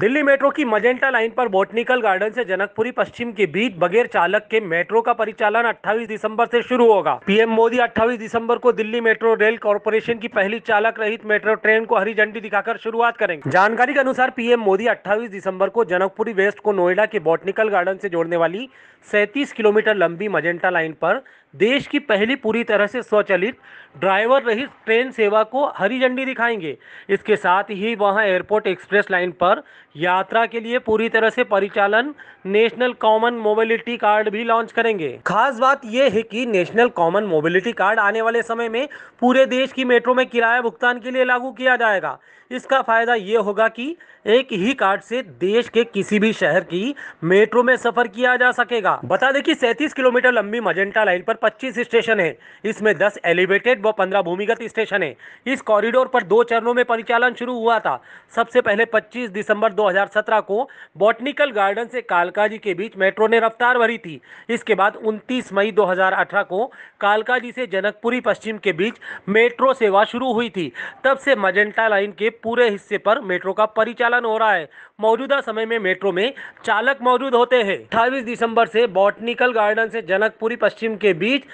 Delhi metro की magenta line पर botanical garden से जनकपुरी पश्चिम के बीच बगैर चालक के मेट्रो का परिचालन 28 दिसंबर से शुरू होगा पीएम मोदी 28 दिसंबर को दिल्ली मेट्रो रेल कॉरपोरेशन की पहली चालक रहित मेट्रो ट्रेन को हरी झंडी दिखाकर शुरुआत करेंगे जानकारी के अनुसार पीएम मोदी 28 दिसंबर को जनकपुरी वेस्ट को नोएडा के बोटनिकल गार्डन से जोड़ने वाली सैंतीस किलोमीटर लंबी मजेंटा लाइन पर देश की पहली पूरी तरह से स्वचालित ड्राइवर रहित ट्रेन सेवा को हरी झंडी दिखाएंगे इसके साथ ही वहां एयरपोर्ट एक्सप्रेस लाइन पर यात्रा के लिए पूरी तरह से परिचालन नेशनल कॉमन मोबिलिटी कार्ड भी लॉन्च करेंगे खास बात यह है कि नेशनल कॉमन मोबिलिटी कार्ड आने वाले समय में पूरे देश की मेट्रो में किराया भुगतान के लिए लागू किया जाएगा इसका फायदा ये होगा कि एक ही कार्ड से देश के किसी भी शहर की मेट्रो में सफर किया जा सकेगा बता दें कि सैंतीस किलोमीटर लंबी मजेंटा लाइन पर 25 स्टेशन है इसमें 10 एलिवेटेड व 15 भूमिगत स्टेशन है इस कॉरिडोर पर दो चरणों में परिचालन शुरू हुआ था सबसे पहले 25 दिसंबर 2017 को बॉटनिकल गार्डन से कालकाजी के बीच मेट्रो ने रफ्तार भरी थी इसके बाद 29 मई 2018 को कालकाजी से जनकपुरी पश्चिम के बीच मेट्रो सेवा शुरू हुई थी तब से मजेंटा लाइन के पूरे हिस्से पर मेट्रो का परिचालन हो रहा है मौजूदा समय में मेट्रो में चालक मौजूद होते हैं अट्ठाईस दिसंबर से बॉटनिकल गार्डन से जनकपुरी पश्चिम के बीच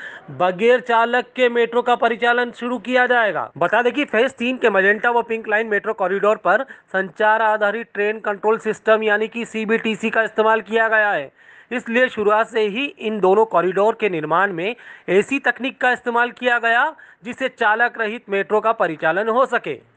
बगैर चालक के मेट्रो का परिचालन शुरू किया जाएगा बता दें कि फेज तीन के मजेंटा व पिंक लाइन मेट्रो कॉरिडोर पर संचार आधारित ट्रेन एंड कंट्रोल सिस्टम यानी कि सीबीटीसी का इस्तेमाल किया गया है इसलिए शुरुआत से ही इन दोनों कॉरिडोर के निर्माण में ऐसी तकनीक का इस्तेमाल किया गया जिससे चालक रहित मेट्रो का परिचालन हो सके